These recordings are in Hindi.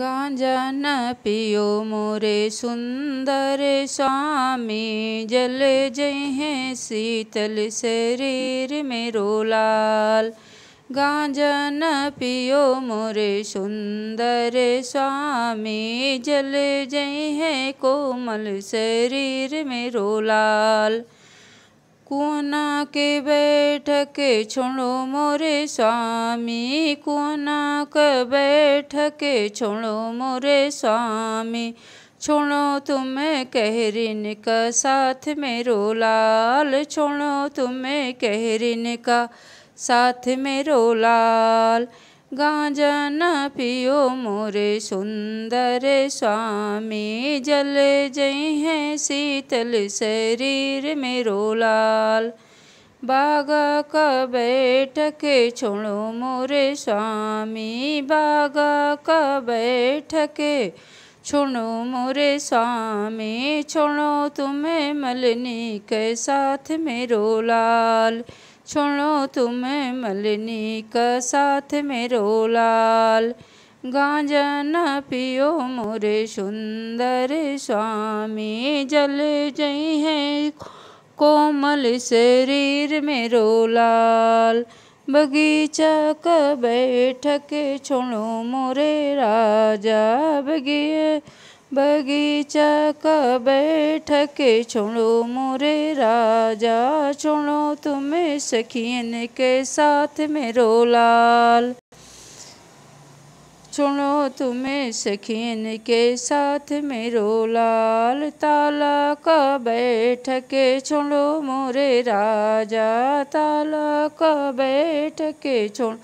गांजा पियो मोरे सुंदर स्वामी जल हैं शीतल शरीर मेरो लाल गांजा पियो मोरे सुंदर स्वामी जल हैं कोमल शरीर मेरो लाल कुना के बैठ के छोड़ो मोरे स्वामी कुना के के छोड़ो मोरे स्वामी छोड़ो तुम्हें कहरिन का साथ मेरो लाल छोड़ो तुम्हें कहरिन का साथ मेरो लाल गाजन पियो मोरे सुंदर स्वामी जल जय है शीतल शरीर मेरो लाल बाग का के छोड़ो मोरे स्वामी बागा का के छोड़ो मोरे स्वामी छोड़ो तुम्हें मलनी के साथ मेरो लाल छोड़ो तुम मलिनी का साथ मेरो लाल गांजा न पियो मोरे सुंदर स्वामी जल जई है कोमल शरीर मेरो लाल बगीचा का बैठक छोड़ो मोरे राजा बगिया बगीचा का के छोड़ो मोरे राजा छोड़ो तुम्हें सखियन के साथ मेरो लाल छोड़ो तुम्हें सखियन के साथ मेरो लाल ताला का के छोड़ो मोरे राजा ताला का के छोड़ो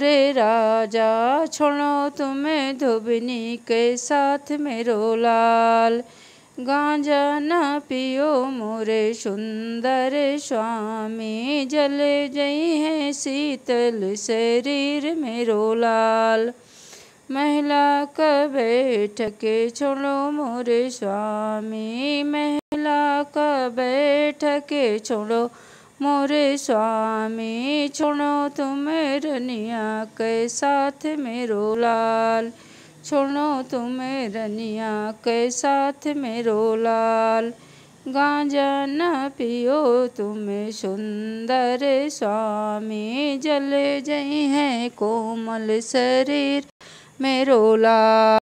रे राजा छोड़ो तुम्हें धोबनी के साथ मेरो लाल गांजा न पियो मोरे सुंदर स्वामी जल जई है शीतल शरीर मेरो लाल महिला बैठ के छोड़ो मोरे स्वामी महिला बैठ के छोड़ो मोरे स्वामी छोड़ो तुम रनिया के साथ मेरो लाल छोड़ो तुम रनिया के साथ मेरो लाल गांजा न पियो तुम सुंदर स्वामी जल जई है कोमल शरीर मेरो लाल